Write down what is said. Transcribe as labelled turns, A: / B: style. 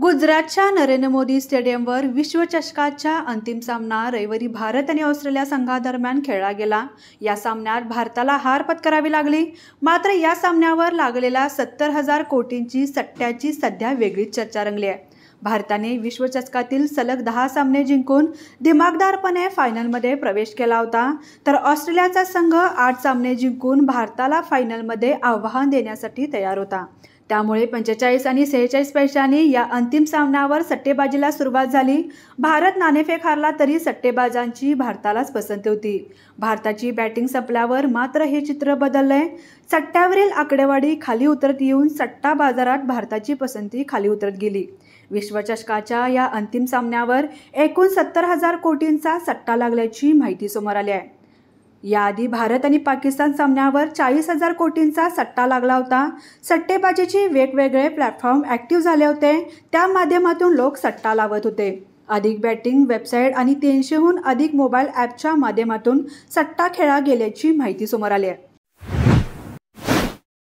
A: गुजरातच्या नरेंद्र मोदी स्टेडियमवर विश्वचषकाचा अंतिम सामना रविवारी भारत आणि ऑस्ट्रेलिया संघादरम्यान खेळला गेला या सामन्यात भारताला हार पत्करावी लागली मात्र या सामन्यावर लागलेल्या सत्तर हजार कोटींची सट्ट्याची सध्या वेगळीच चर्चा रंगली आहे भारताने विश्वचषकातील सलग दहा सामने जिंकून दिमागदारपणे फायनलमध्ये प्रवेश केला होता तर ऑस्ट्रेलियाचा संघ आठ सामने जिंकून भारताला फायनलमध्ये आव्हान देण्यासाठी तयार होता त्यामुळे पंचेचाळीस आणि सेहेचाळीस पैशांनी या अंतिम सामन्यावर सट्टेबाजीला सुरुवात झाली भारत नाणेफेक हारला तरी सट्टेबाजांची भारतालाच पसंती होती भारताची बॅटिंग संपल्यावर मात्र हे चित्र बदललंय सट्ट्यावरील आकडेवाडी खाली उतरत येऊन सट्टा बाजारात भारताची पसंती खाली उतरत गेली विश्वचषकाच्या या अंतिम सामन्यावर एकूण सत्तर हजार कोटींचा सट्टा लागल्याची माहिती समोर आली आहे याआधी भारत आणि पाकिस्तान सामन्यावर चाळीस हजार कोटींचा सट्टा लागला होता सट्टेबाजीचे वेगवेगळे प्लॅटफॉर्म ॲक्टिव्ह झाले होते त्या माध्यमातून लोक सट्टा लावत होते अधिक बॅटिंग वेबसाईट आणि तीनशेहून अधिक मोबाईल ॲपच्या माध्यमातून सट्टा खेळा गेल्याची माहिती समोर आली आहे